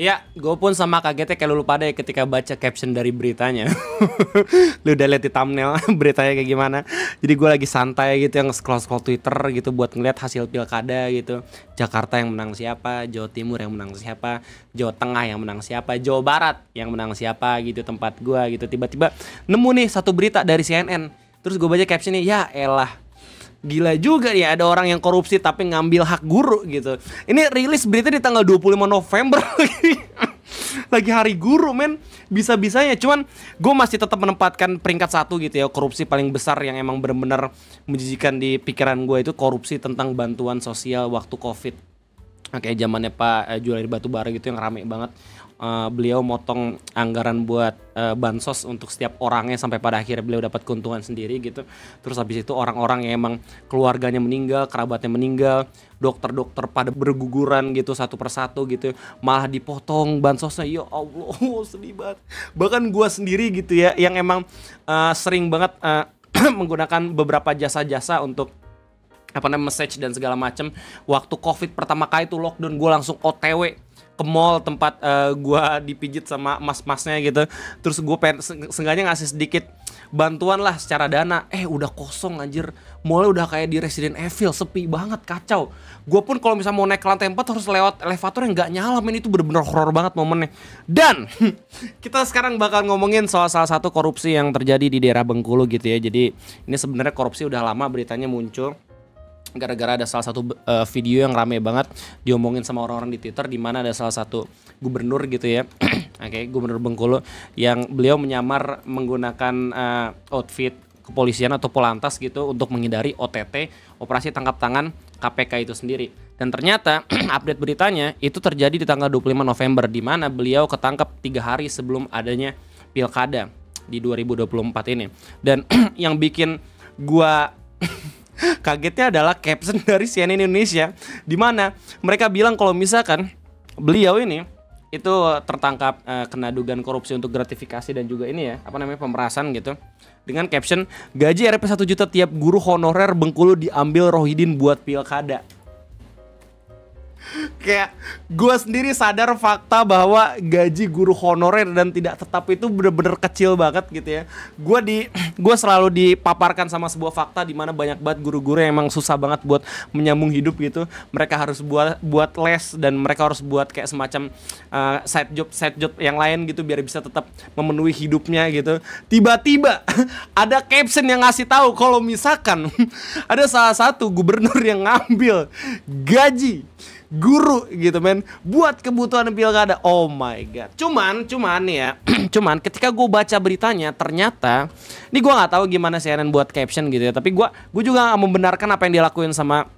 Iya, gue pun sama kagetnya kayak lu pada ya ketika baca caption dari beritanya. lu udah lihat di thumbnail beritanya kayak gimana. Jadi gue lagi santai gitu yang scroll-scroll Twitter gitu buat ngeliat hasil pilkada gitu. Jakarta yang menang siapa, Jawa Timur yang menang siapa, Jawa Tengah yang menang siapa, Jawa Barat yang menang siapa gitu tempat gue gitu. Tiba-tiba nemu nih satu berita dari CNN. Terus gue baca captionnya, ya elah gila juga ya ada orang yang korupsi tapi ngambil hak guru gitu. Ini rilis berita di tanggal 25 November lagi. hari guru men bisa-bisanya cuman gue masih tetap menempatkan peringkat satu gitu ya korupsi paling besar yang emang bener-bener menjijikan di pikiran gue itu korupsi tentang bantuan sosial waktu covid kayak zamannya Pak batu eh, Batubara gitu yang rame banget uh, beliau motong anggaran buat uh, bansos untuk setiap orangnya sampai pada akhirnya beliau dapat keuntungan sendiri gitu. Terus habis itu orang-orang yang emang keluarganya meninggal, kerabatnya meninggal, dokter-dokter pada berguguran gitu satu persatu gitu, malah dipotong bansosnya. Ya Allah, oh, sedih banget. Bahkan gua sendiri gitu ya yang emang uh, sering banget uh, menggunakan beberapa jasa-jasa untuk apa namanya message dan segala macam waktu covid pertama kali itu lockdown gue langsung otw ke mall tempat uh, gua dipijit sama mas-masnya gitu terus gua pengen sengaja ngasih sedikit bantuan lah secara dana eh udah kosong anjir mallnya udah kayak di Resident Evil sepi banget kacau gua pun kalau misalnya mau naik ke lantai 4 harus lewat elevator yang nggak nyala men itu bener-bener horror banget momennya dan kita sekarang bakal ngomongin soal salah satu korupsi yang terjadi di daerah Bengkulu gitu ya jadi ini sebenarnya korupsi udah lama beritanya muncul gara-gara ada salah satu uh, video yang rame banget diomongin sama orang-orang di Twitter di mana ada salah satu gubernur gitu ya. Oke, okay, gubernur Bengkulu yang beliau menyamar menggunakan uh, outfit kepolisian atau polantas gitu untuk menghindari OTT operasi tangkap tangan KPK itu sendiri. Dan ternyata update beritanya itu terjadi di tanggal 25 November di mana beliau ketangkap tiga hari sebelum adanya pilkada di 2024 ini. Dan yang bikin gua kagetnya adalah caption dari CNN Indonesia di mana mereka bilang kalau misalkan beliau ini itu tertangkap e, kena dugaan korupsi untuk gratifikasi dan juga ini ya apa namanya pemerasan gitu dengan caption gaji RP 1 juta tiap guru honorer Bengkulu diambil Rohidin buat pilkada kayak gue sendiri sadar fakta bahwa gaji guru honorer dan tidak tetap itu bener-bener kecil banget gitu ya gue di gue selalu dipaparkan sama sebuah fakta di mana banyak banget guru-guru yang emang susah banget buat menyambung hidup gitu mereka harus buat buat les dan mereka harus buat kayak semacam uh, side job side job yang lain gitu biar bisa tetap memenuhi hidupnya gitu tiba-tiba ada caption yang ngasih tahu kalau misalkan ada salah satu gubernur yang ngambil gaji guru gitu men buat kebutuhan pilkada oh my god cuman cuman ya cuman ketika gue baca beritanya ternyata ini gue nggak tahu gimana CNN buat caption gitu ya tapi gue gue juga gak membenarkan apa yang dilakuin sama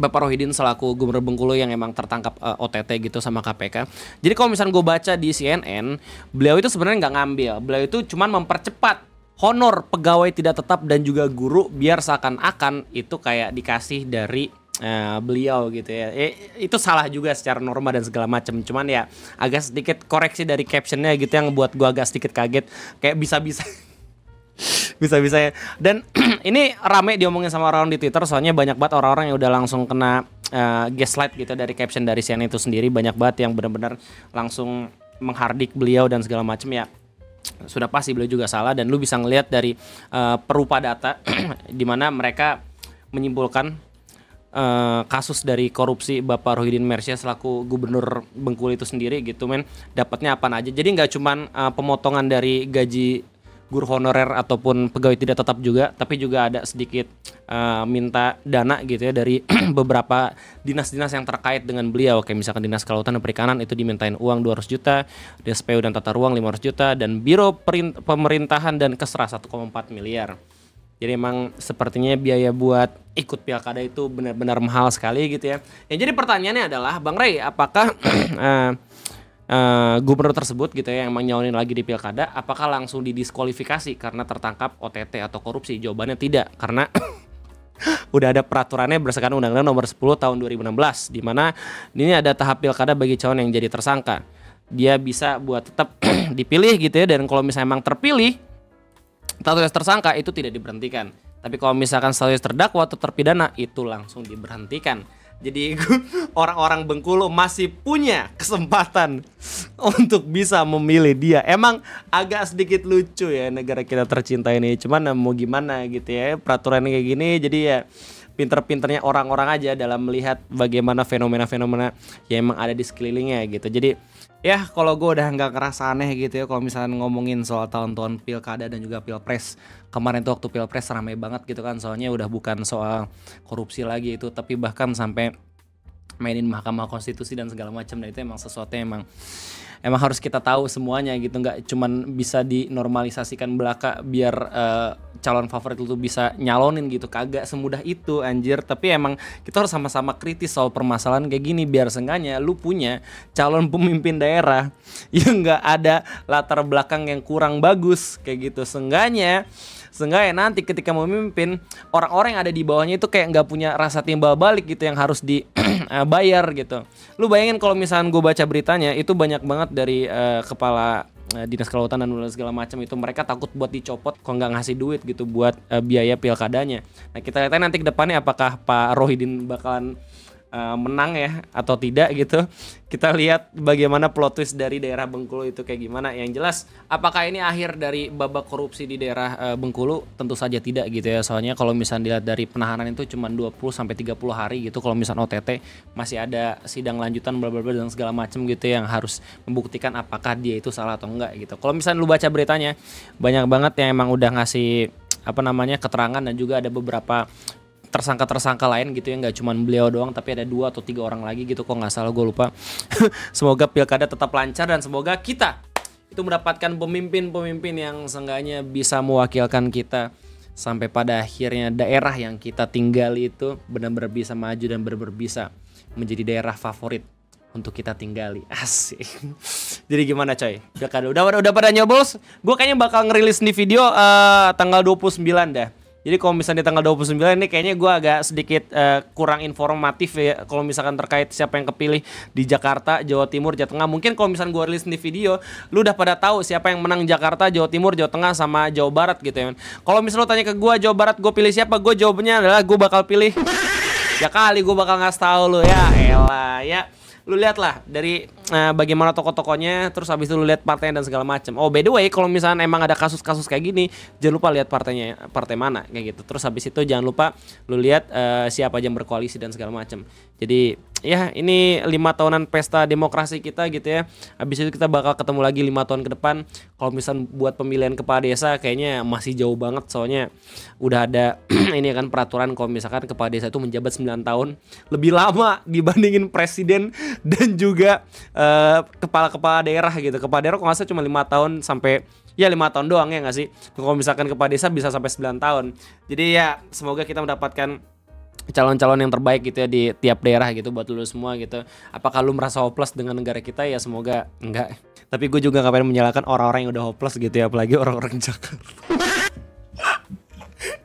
Bapak Rohidin selaku Gubernur Bengkulu yang emang tertangkap uh, eh, OTT gitu sama KPK. Jadi kalau misalnya gue baca di CNN, beliau itu sebenarnya nggak ngambil, beliau itu cuma mempercepat honor pegawai tidak tetap dan juga guru biar seakan-akan itu kayak dikasih dari Eh, beliau gitu ya. Eh, itu salah juga secara norma dan segala macam. Cuman ya agak sedikit koreksi dari captionnya gitu yang buat gua agak sedikit kaget. Kayak bisa-bisa bisa-bisa ya. Dan ini rame diomongin sama orang di Twitter soalnya banyak banget orang-orang yang udah langsung kena uh, gaslight gitu dari caption dari Sian itu sendiri banyak banget yang benar-benar langsung menghardik beliau dan segala macam ya sudah pasti beliau juga salah dan lu bisa ngelihat dari uh, perupa data di mana mereka menyimpulkan uh, kasus dari korupsi Bapak Rohidin Mersia selaku gubernur Bengkulu itu sendiri gitu men dapatnya apa aja jadi nggak cuma uh, eh, pemotongan dari gaji guru honorer ataupun pegawai tidak tetap juga tapi juga ada sedikit uh, minta dana gitu ya dari beberapa dinas-dinas yang terkait dengan beliau kayak misalkan dinas kelautan dan perikanan itu dimintain uang 200 juta DSPU dan tata ruang 500 juta dan biro pemerintahan dan kesra 1,4 miliar jadi emang sepertinya biaya buat ikut pilkada itu benar-benar mahal sekali gitu ya. Ya jadi pertanyaannya adalah Bang Ray, apakah uh, uh, gubernur tersebut gitu ya yang menyalonin lagi di pilkada, apakah langsung didiskualifikasi karena tertangkap OTT atau korupsi? Jawabannya tidak, karena udah ada peraturannya berdasarkan Undang-Undang Nomor 10 Tahun 2016, di mana ini ada tahap pilkada bagi calon yang jadi tersangka. Dia bisa buat tetap dipilih gitu ya dan kalau misalnya emang terpilih status tersangka itu tidak diberhentikan. Tapi kalau misalkan status terdakwa atau terpidana itu langsung diberhentikan. Jadi orang-orang Bengkulu masih punya kesempatan untuk bisa memilih dia. Emang agak sedikit lucu ya negara kita tercinta ini. Cuman ya, mau gimana gitu ya peraturannya kayak gini. Jadi ya pinter-pinternya orang-orang aja dalam melihat bagaimana fenomena-fenomena yang emang ada di sekelilingnya gitu. Jadi ya kalau gue udah nggak ngerasa aneh gitu ya kalau misalnya ngomongin soal tahun-tahun pilkada dan juga pilpres kemarin tuh waktu pilpres ramai banget gitu kan soalnya udah bukan soal korupsi lagi itu tapi bahkan sampai mainin Mahkamah Konstitusi dan segala macam dan itu emang sesuatu yang emang emang harus kita tahu semuanya gitu nggak cuman bisa dinormalisasikan belaka biar uh, calon favorit itu bisa nyalonin gitu kagak semudah itu anjir tapi emang kita harus sama-sama kritis soal permasalahan kayak gini biar sengganya lu punya calon pemimpin daerah yang nggak ada latar belakang yang kurang bagus kayak gitu seenggaknya seenggaknya nanti ketika memimpin orang-orang yang ada di bawahnya itu kayak nggak punya rasa timbal balik gitu yang harus dibayar eh, gitu lu bayangin kalau misalnya gue baca beritanya itu banyak banget dari uh, kepala eh, dinas kelautan dan segala macam itu mereka takut buat dicopot kok nggak ngasih duit gitu buat uh, biaya pilkadanya. Nah kita lihat nanti ke depannya apakah Pak Rohidin bakalan Eh, menang ya atau tidak gitu. Kita lihat bagaimana plot twist dari daerah Bengkulu itu kayak gimana. Yang jelas apakah ini akhir dari babak korupsi di daerah uh, Bengkulu? Tentu saja tidak gitu ya. Soalnya kalau misalnya dilihat dari penahanan itu cuma 20 sampai 30 hari gitu. Kalau misalnya OTT masih ada sidang lanjutan bla bla bla dan segala macam gitu yang harus membuktikan apakah dia itu salah atau enggak gitu. Kalau misalnya lu baca beritanya banyak banget yang emang udah ngasih apa namanya keterangan dan juga ada beberapa tersangka-tersangka lain gitu ya nggak cuma beliau doang tapi ada dua atau tiga orang lagi gitu kok nggak salah gue lupa semoga pilkada tetap lancar dan semoga kita itu mendapatkan pemimpin-pemimpin yang seenggaknya bisa mewakilkan kita sampai pada akhirnya daerah yang kita tinggal itu benar-benar bisa maju dan benar-benar bisa menjadi daerah favorit untuk kita tinggali asik jadi gimana coy udah udah udah pada nyobos gue kayaknya bakal ngerilis nih video uh, tanggal 29 dah jadi kalau misalnya di tanggal 29 ini kayaknya gue agak sedikit uh, kurang informatif ya kalau misalkan terkait siapa yang kepilih di Jakarta, Jawa Timur, Jawa Tengah. Mungkin kalau misalnya gue rilis di video, lu udah pada tahu siapa yang menang Jakarta, Jawa Timur, Jawa Tengah sama Jawa Barat gitu ya. Kalau misalnya lu tanya ke gue Jawa Barat gue pilih siapa, gue jawabnya adalah gue bakal pilih. Ya kali gue bakal ngasih tahu lu ya, elah ya lu lihat lah dari uh, bagaimana toko-tokonya terus habis itu lu lihat partainya dan segala macam oh by the way kalau misalnya emang ada kasus-kasus kayak gini jangan lupa lihat partainya partai mana kayak gitu terus habis itu jangan lupa lu lihat uh, siapa aja yang berkoalisi dan segala macam jadi ya ini lima tahunan pesta demokrasi kita gitu ya habis itu kita bakal ketemu lagi lima tahun ke depan kalau misalnya buat pemilihan kepala desa kayaknya masih jauh banget soalnya udah ada ini kan peraturan kalau misalkan kepala desa itu menjabat 9 tahun lebih lama dibandingin presiden dan juga kepala eh, kepala-kepala daerah gitu kepala daerah kok nggak cuma lima tahun sampai ya lima tahun doang ya nggak sih kalau misalkan kepala desa bisa sampai 9 tahun jadi ya semoga kita mendapatkan calon-calon yang terbaik gitu ya di tiap daerah gitu buat lu semua gitu. Apakah lu merasa hopeless dengan negara kita ya semoga enggak. Tapi gue juga gak pengen menyalahkan orang-orang yang udah hopeless gitu ya apalagi orang-orang Jakarta.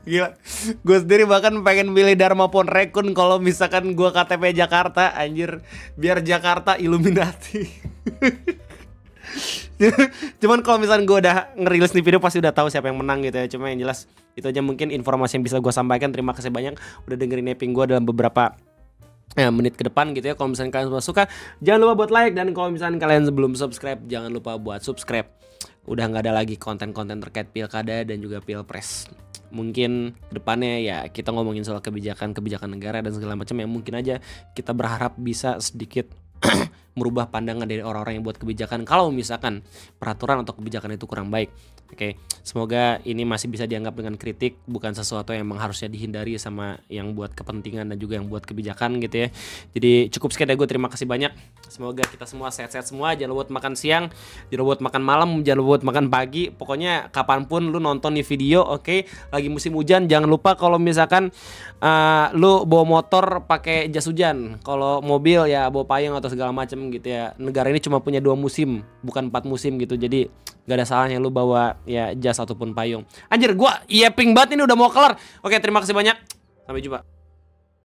Gila, gue sendiri bahkan pengen milih Dharma pun Rekun kalau misalkan gue KTP Jakarta, anjir, biar Jakarta Illuminati. cuman kalau misalnya gue udah ngerilis nih video pasti udah tahu siapa yang menang gitu ya cuma yang jelas itu aja mungkin informasi yang bisa gue sampaikan terima kasih banyak udah dengerin naping gue dalam beberapa ya, menit ke depan gitu ya kalau misalnya kalian suka jangan lupa buat like dan kalau misalnya kalian belum subscribe jangan lupa buat subscribe udah nggak ada lagi konten-konten terkait pilkada dan juga pilpres mungkin depannya ya kita ngomongin soal kebijakan-kebijakan negara dan segala macam yang mungkin aja kita berharap bisa sedikit merubah pandangan dari orang-orang yang buat kebijakan kalau misalkan peraturan atau kebijakan itu kurang baik. Oke, semoga ini masih bisa dianggap dengan kritik, bukan sesuatu yang memang harusnya dihindari sama yang buat kepentingan dan juga yang buat kebijakan gitu ya. Jadi cukup sekian dari ya, gue terima kasih banyak. Semoga kita semua sehat-sehat semua, jangan lupa makan siang, jangan lupa makan malam, jangan lupa makan pagi. Pokoknya kapanpun lu nonton di video, oke, okay? lagi musim hujan jangan lupa kalau misalkan uh, lu bawa motor pakai jas hujan, kalau mobil ya bawa payung atau segala macam gitu ya negara ini cuma punya dua musim bukan empat musim gitu jadi gak ada salahnya lu bawa ya jas ataupun payung anjir gue iya banget ini udah mau kelar oke terima kasih banyak sampai jumpa